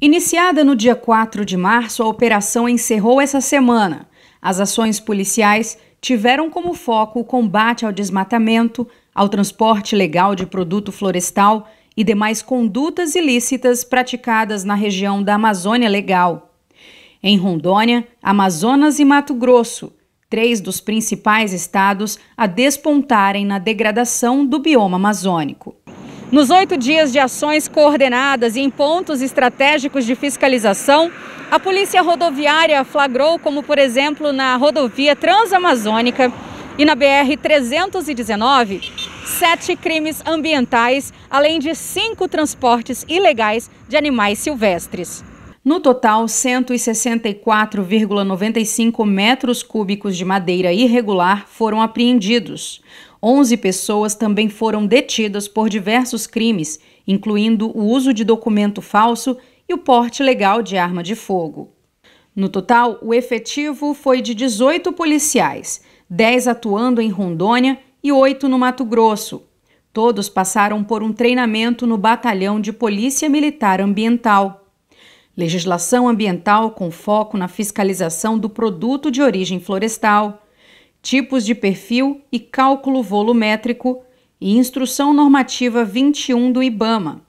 Iniciada no dia 4 de março, a operação encerrou essa semana. As ações policiais tiveram como foco o combate ao desmatamento, ao transporte legal de produto florestal e demais condutas ilícitas praticadas na região da Amazônia Legal. Em Rondônia, Amazonas e Mato Grosso, três dos principais estados a despontarem na degradação do bioma amazônico. Nos oito dias de ações coordenadas e em pontos estratégicos de fiscalização, a Polícia Rodoviária flagrou, como por exemplo na rodovia Transamazônica e na BR-319, sete crimes ambientais, além de cinco transportes ilegais de animais silvestres. No total, 164,95 metros cúbicos de madeira irregular foram apreendidos. 11 pessoas também foram detidas por diversos crimes, incluindo o uso de documento falso e o porte legal de arma de fogo. No total, o efetivo foi de 18 policiais, 10 atuando em Rondônia e 8 no Mato Grosso. Todos passaram por um treinamento no Batalhão de Polícia Militar Ambiental legislação ambiental com foco na fiscalização do produto de origem florestal, tipos de perfil e cálculo volumétrico e instrução normativa 21 do IBAMA.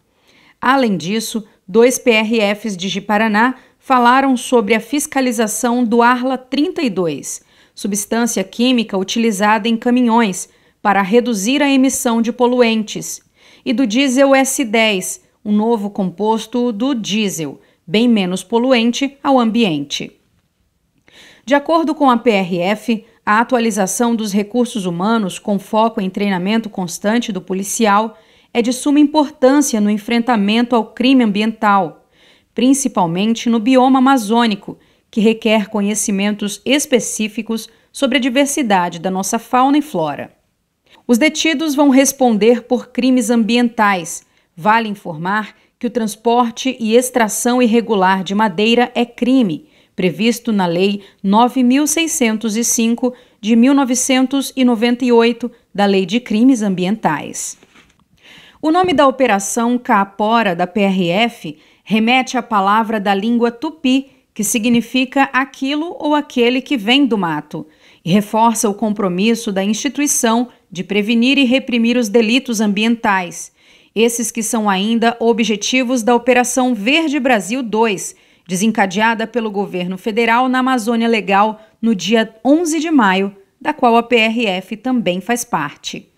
Além disso, dois PRFs de Jiparaná falaram sobre a fiscalização do Arla 32, substância química utilizada em caminhões para reduzir a emissão de poluentes, e do diesel S10, um novo composto do diesel, bem menos poluente ao ambiente. De acordo com a PRF, a atualização dos recursos humanos com foco em treinamento constante do policial é de suma importância no enfrentamento ao crime ambiental, principalmente no bioma amazônico, que requer conhecimentos específicos sobre a diversidade da nossa fauna e flora. Os detidos vão responder por crimes ambientais. Vale informar que o transporte e extração irregular de madeira é crime, previsto na Lei 9605 de 1998, da Lei de Crimes Ambientais. O nome da operação Caapora da PRF remete à palavra da língua tupi, que significa aquilo ou aquele que vem do mato, e reforça o compromisso da instituição de prevenir e reprimir os delitos ambientais esses que são ainda objetivos da Operação Verde Brasil 2, desencadeada pelo governo federal na Amazônia Legal no dia 11 de maio, da qual a PRF também faz parte.